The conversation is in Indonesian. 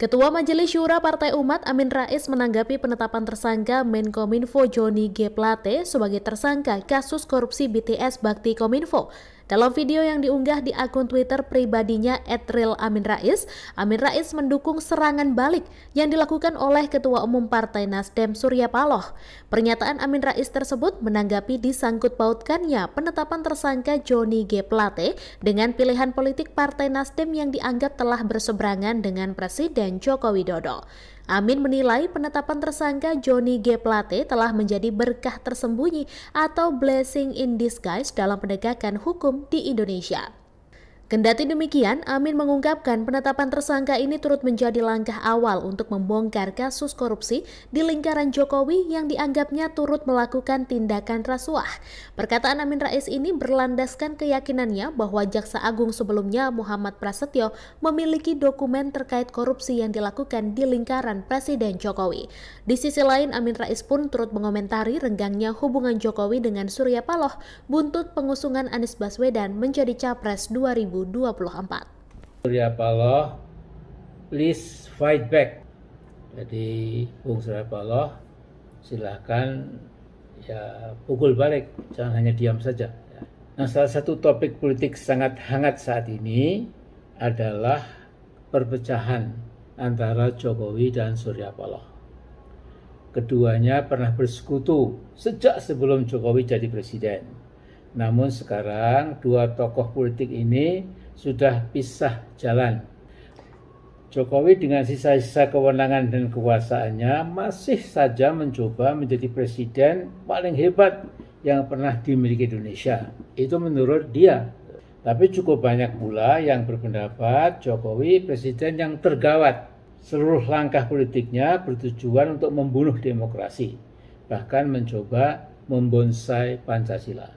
Ketua Majelis Syura Partai Umat Amin Rais menanggapi penetapan tersangka Menkominfo Joni G. Plate sebagai tersangka kasus korupsi BTS Bakti Kominfo. Dalam video yang diunggah di akun Twitter pribadinya Etril Amin Rais, Amin Rais mendukung serangan balik yang dilakukan oleh Ketua Umum Partai Nasdem Surya Paloh. Pernyataan Amin Rais tersebut menanggapi disangkut pautkannya penetapan tersangka Joni G. Plate dengan pilihan politik Partai Nasdem yang dianggap telah berseberangan dengan Presiden Joko Widodo. Amin menilai penetapan tersangka Joni G. Plate telah menjadi berkah tersembunyi atau blessing in disguise dalam penegakan hukum di Indonesia. Kendati demikian, Amin mengungkapkan penetapan tersangka ini turut menjadi langkah awal untuk membongkar kasus korupsi di lingkaran Jokowi yang dianggapnya turut melakukan tindakan rasuah. Perkataan Amin Rais ini berlandaskan keyakinannya bahwa Jaksa Agung sebelumnya Muhammad Prasetyo memiliki dokumen terkait korupsi yang dilakukan di lingkaran Presiden Jokowi. Di sisi lain, Amin Rais pun turut mengomentari renggangnya hubungan Jokowi dengan Surya Paloh buntut pengusungan Anies Baswedan menjadi capres 2000 2024. Surya Paloh, please fight back. Jadi Bung Surya Paloh, silahkan ya pukul balik, jangan hanya diam saja. Nah, salah satu topik politik sangat hangat saat ini adalah perpecahan antara Jokowi dan Surya Paloh. Keduanya pernah bersekutu sejak sebelum Jokowi jadi presiden namun sekarang dua tokoh politik ini sudah pisah jalan. Jokowi dengan sisa-sisa kewenangan dan kekuasaannya masih saja mencoba menjadi presiden paling hebat yang pernah dimiliki Indonesia. Itu menurut dia. Tapi cukup banyak pula yang berpendapat Jokowi presiden yang tergawat. Seluruh langkah politiknya bertujuan untuk membunuh demokrasi, bahkan mencoba membonsai Pancasila.